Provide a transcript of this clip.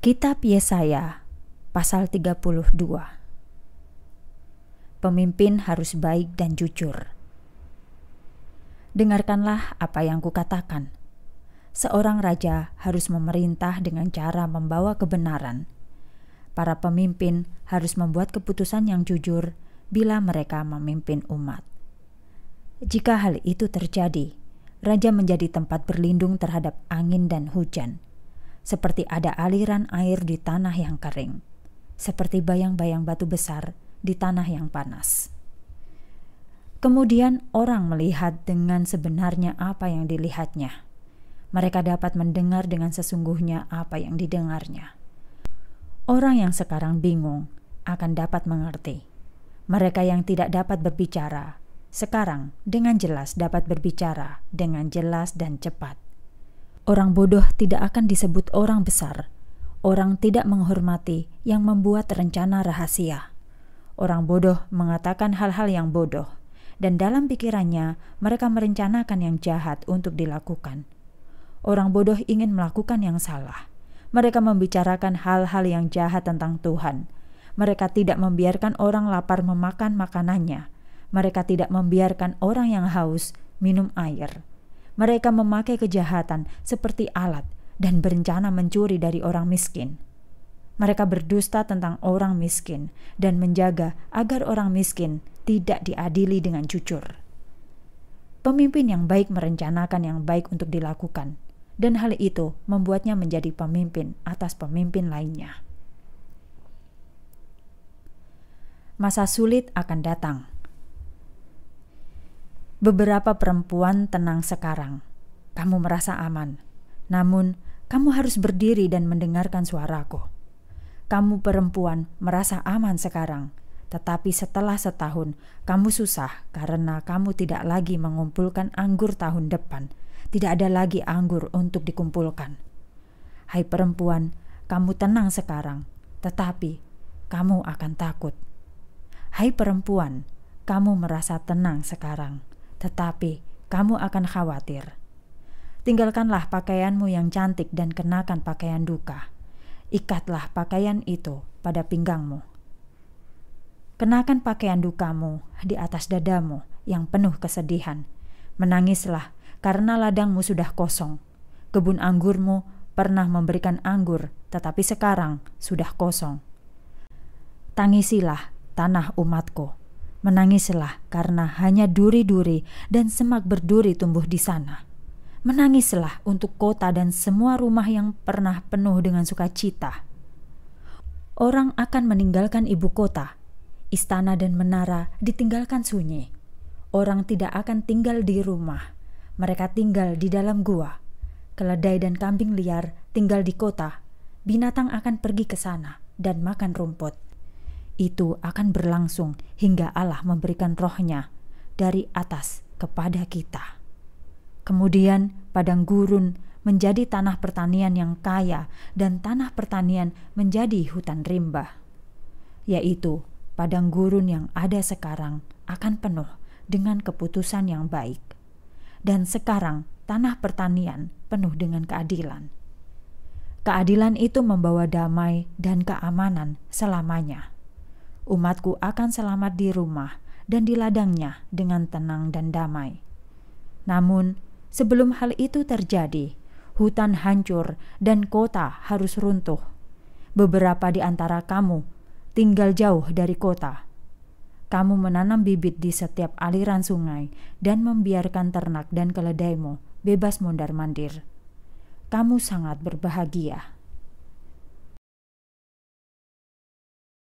Kitab Yesaya pasal 32 Pemimpin harus baik dan jujur. Dengarkanlah apa yang kukatakan. Seorang raja harus memerintah dengan cara membawa kebenaran. Para pemimpin harus membuat keputusan yang jujur bila mereka memimpin umat. Jika hal itu terjadi, raja menjadi tempat berlindung terhadap angin dan hujan seperti ada aliran air di tanah yang kering, seperti bayang-bayang batu besar di tanah yang panas. Kemudian orang melihat dengan sebenarnya apa yang dilihatnya. Mereka dapat mendengar dengan sesungguhnya apa yang didengarnya. Orang yang sekarang bingung akan dapat mengerti. Mereka yang tidak dapat berbicara sekarang dengan jelas dapat berbicara dengan jelas dan cepat. Orang bodoh tidak akan disebut orang besar. Orang tidak menghormati yang membuat rencana rahasia. Orang bodoh mengatakan hal-hal yang bodoh, dan dalam pikirannya mereka merencanakan yang jahat untuk dilakukan. Orang bodoh ingin melakukan yang salah. Mereka membicarakan hal-hal yang jahat tentang Tuhan. Mereka tidak membiarkan orang lapar memakan makanannya. Mereka tidak membiarkan orang yang haus minum air mereka memakai kejahatan seperti alat dan berencana mencuri dari orang miskin. Mereka berdusta tentang orang miskin dan menjaga agar orang miskin tidak diadili dengan jujur. Pemimpin yang baik merencanakan yang baik untuk dilakukan, dan hal itu membuatnya menjadi pemimpin atas pemimpin lainnya. Masa sulit akan datang Beberapa perempuan tenang sekarang. Kamu merasa aman. Namun, kamu harus berdiri dan mendengarkan suaraku. Kamu perempuan merasa aman sekarang, tetapi setelah setahun kamu susah karena kamu tidak lagi mengumpulkan anggur tahun depan. Tidak ada lagi anggur untuk dikumpulkan. Hai perempuan, kamu tenang sekarang, tetapi kamu akan takut. Hai perempuan, kamu merasa tenang sekarang tetapi kamu akan khawatir. Tinggalkanlah pakaianmu yang cantik dan kenakan pakaian duka. Ikatlah pakaian itu pada pinggangmu. Kenakan pakaian dukamu di atas dadamu yang penuh kesedihan. Menangislah karena ladangmu sudah kosong. Kebun anggurmu pernah memberikan anggur, tetapi sekarang sudah kosong. Tangisilah tanah umatku Menangislah karena hanya duri-duri dan semak berduri tumbuh di sana. Menangislah untuk kota dan semua rumah yang pernah penuh dengan sukacita. Orang akan meninggalkan ibu kota, istana dan menara ditinggalkan sunyi. Orang tidak akan tinggal di rumah, mereka tinggal di dalam gua. Keledai dan kambing liar tinggal di kota, binatang akan pergi ke sana dan makan rumput itu akan berlangsung hingga Allah memberikan rohnya dari atas kepada kita. Kemudian padang gurun menjadi tanah pertanian yang kaya dan tanah pertanian menjadi hutan rimba. Yaitu padang gurun yang ada sekarang akan penuh dengan keputusan yang baik. Dan sekarang tanah pertanian penuh dengan keadilan. Keadilan itu membawa damai dan keamanan selamanya umatku akan selamat di rumah dan di ladangnya dengan tenang dan damai. Namun, sebelum hal itu terjadi, hutan hancur dan kota harus runtuh. Beberapa di antara kamu tinggal jauh dari kota. Kamu menanam bibit di setiap aliran sungai dan membiarkan ternak dan keledaimu bebas mondar-mandir. Kamu sangat berbahagia.